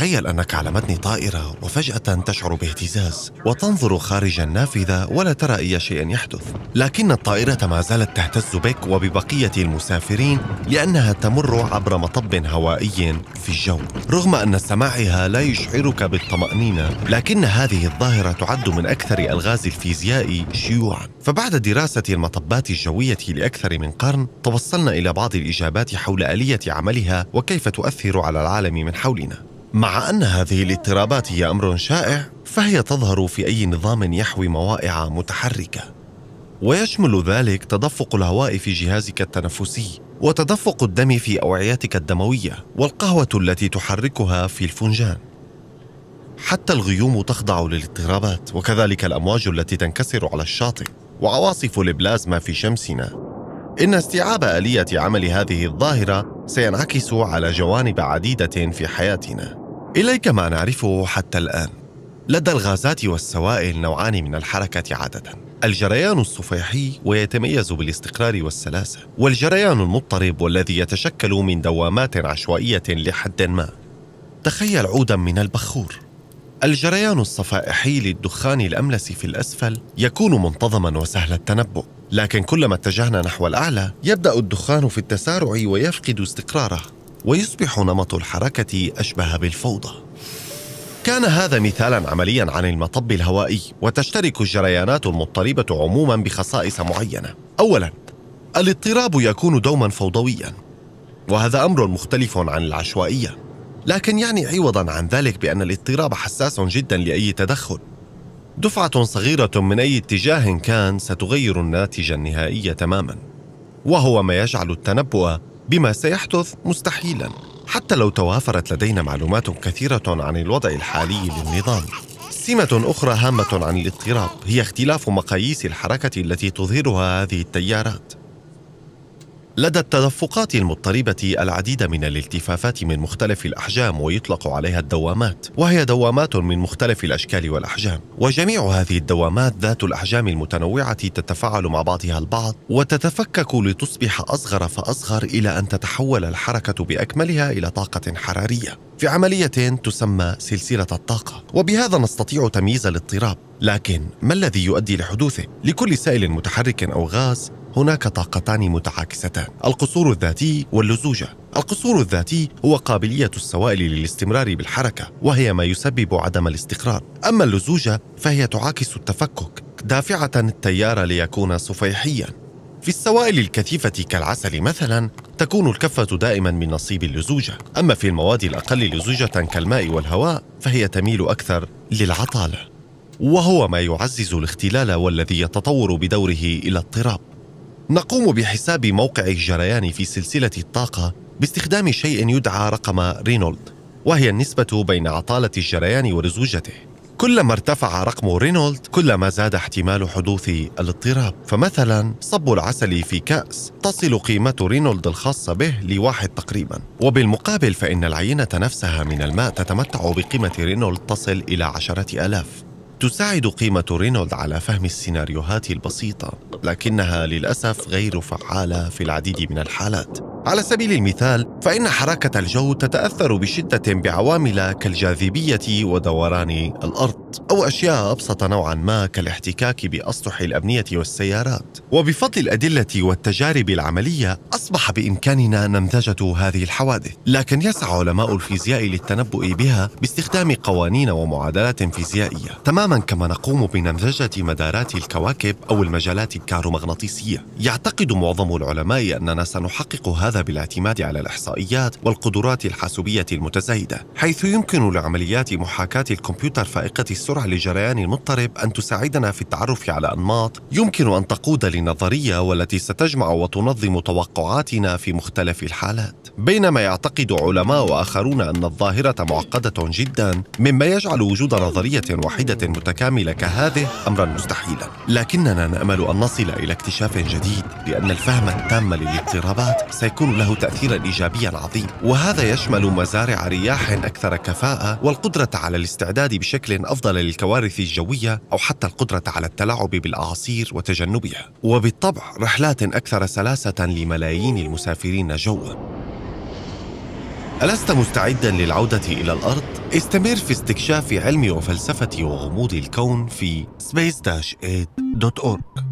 تخيل أنك على متن طائرة وفجأة تشعر باهتزاز وتنظر خارج النافذة ولا ترى أي شيء يحدث لكن الطائرة ما زالت تهتز بك وببقية المسافرين لأنها تمر عبر مطب هوائي في الجو رغم أن سماعها لا يشعرك بالطمأنينة لكن هذه الظاهرة تعد من أكثر ألغاز الفيزياء شيوعا فبعد دراسة المطبات الجوية لأكثر من قرن توصلنا إلى بعض الإجابات حول آلية عملها وكيف تؤثر على العالم من حولنا مع أن هذه الاضطرابات هي أمر شائع فهي تظهر في أي نظام يحوي موائع متحركة ويشمل ذلك تدفق الهواء في جهازك التنفسي وتدفق الدم في أوعيتك الدموية والقهوة التي تحركها في الفنجان حتى الغيوم تخضع للاضطرابات وكذلك الأمواج التي تنكسر على الشاطئ وعواصف البلازما في شمسنا إن استيعاب آلية عمل هذه الظاهرة سينعكس على جوانب عديدة في حياتنا إليك ما نعرفه حتى الآن لدى الغازات والسوائل نوعان من الحركة عادة الجريان الصفيحي ويتميز بالاستقرار والسلاسة والجريان المضطرب والذي يتشكل من دوامات عشوائية لحد ما تخيل عودا من البخور الجريان الصفائحي للدخان الأملس في الأسفل يكون منتظما وسهل التنبؤ لكن كلما اتجهنا نحو الأعلى يبدأ الدخان في التسارع ويفقد استقراره ويصبح نمط الحركة أشبه بالفوضى. كان هذا مثالا عمليا عن المطب الهوائي وتشترك الجريانات المضطربة عموما بخصائص معينة. أولا الاضطراب يكون دوما فوضويا وهذا أمر مختلف عن العشوائية لكن يعني عوضا عن ذلك بأن الاضطراب حساس جدا لأي تدخل دفعة صغيرة من أي اتجاه كان ستغير الناتج النهائي تماما وهو ما يجعل التنبؤ بما سيحدث مستحيلا حتى لو توافرت لدينا معلومات كثيرة عن الوضع الحالي للنظام سمة أخرى هامة عن الاضطراب هي اختلاف مقاييس الحركة التي تظهرها هذه التيارات لدى التدفقات المضطربة العديد من الالتفافات من مختلف الأحجام ويطلق عليها الدوامات، وهي دوامات من مختلف الأشكال والأحجام، وجميع هذه الدوامات ذات الأحجام المتنوعة تتفاعل مع بعضها البعض وتتفكك لتصبح أصغر فأصغر إلى أن تتحول الحركة بأكملها إلى طاقة حرارية، في عملية تسمى سلسلة الطاقة، وبهذا نستطيع تمييز الاضطراب، لكن ما الذي يؤدي لحدوثه؟ لكل سائل متحرك أو غاز هناك طاقتان متعاكستان القصور الذاتي واللزوجة القصور الذاتي هو قابلية السوائل للاستمرار بالحركة وهي ما يسبب عدم الاستقرار أما اللزوجة فهي تعاكس التفكك دافعة التيار ليكون صفيحيا في السوائل الكثيفة كالعسل مثلا تكون الكفة دائما من نصيب اللزوجة أما في المواد الأقل لزوجة كالماء والهواء فهي تميل أكثر للعطالة وهو ما يعزز الاختلال والذي يتطور بدوره إلى اضطراب نقوم بحساب موقع الجريان في سلسلة الطاقة باستخدام شيء يدعى رقم رينولد وهي النسبة بين عطالة الجريان ورزوجته كلما ارتفع رقم رينولد كلما زاد احتمال حدوث الاضطراب فمثلا صب العسل في كأس تصل قيمة رينولد الخاصة به لواحد تقريبا وبالمقابل فإن العينة نفسها من الماء تتمتع بقيمة رينولد تصل إلى عشرة ألاف تساعد قيمة رينولد على فهم السيناريوهات البسيطة، لكنها للأسف غير فعالة في العديد من الحالات. على سبيل المثال فإن حركة الجو تتأثر بشدة بعوامل كالجاذبية ودوران الأرض أو أشياء أبسط نوعا ما كالاحتكاك بأسطح الأبنية والسيارات وبفضل الأدلة والتجارب العملية أصبح بإمكاننا نمذجة هذه الحوادث لكن يسعى علماء الفيزياء للتنبؤ بها باستخدام قوانين ومعادلات فيزيائية تماما كما نقوم بنمذجة مدارات الكواكب أو المجالات الكهرومغناطيسية يعتقد معظم العلماء أننا سنحقق هذا بالاعتماد على الإحصائيات والقدرات الحاسوبية المتزايدة حيث يمكن لعمليات محاكاة الكمبيوتر فائقة السرعة لجريان المضطرب أن تساعدنا في التعرف على أنماط يمكن أن تقود لنظرية والتي ستجمع وتنظم توقعاتنا في مختلف الحالات بينما يعتقد علماء واخرون ان الظاهره معقده جدا مما يجعل وجود نظريه واحده متكامله كهذه امرا مستحيلا لكننا نامل ان نصل الى اكتشاف جديد لان الفهم التام للاضطرابات سيكون له تاثيرا ايجابيا عظيم وهذا يشمل مزارع رياح اكثر كفاءه والقدره على الاستعداد بشكل افضل للكوارث الجويه او حتى القدره على التلاعب بالاعاصير وتجنبها وبالطبع رحلات اكثر سلاسه لملايين المسافرين جوا ألست مستعدا للعودة إلى الأرض؟ استمر في استكشاف علم وفلسفة وغموض الكون في space-8.org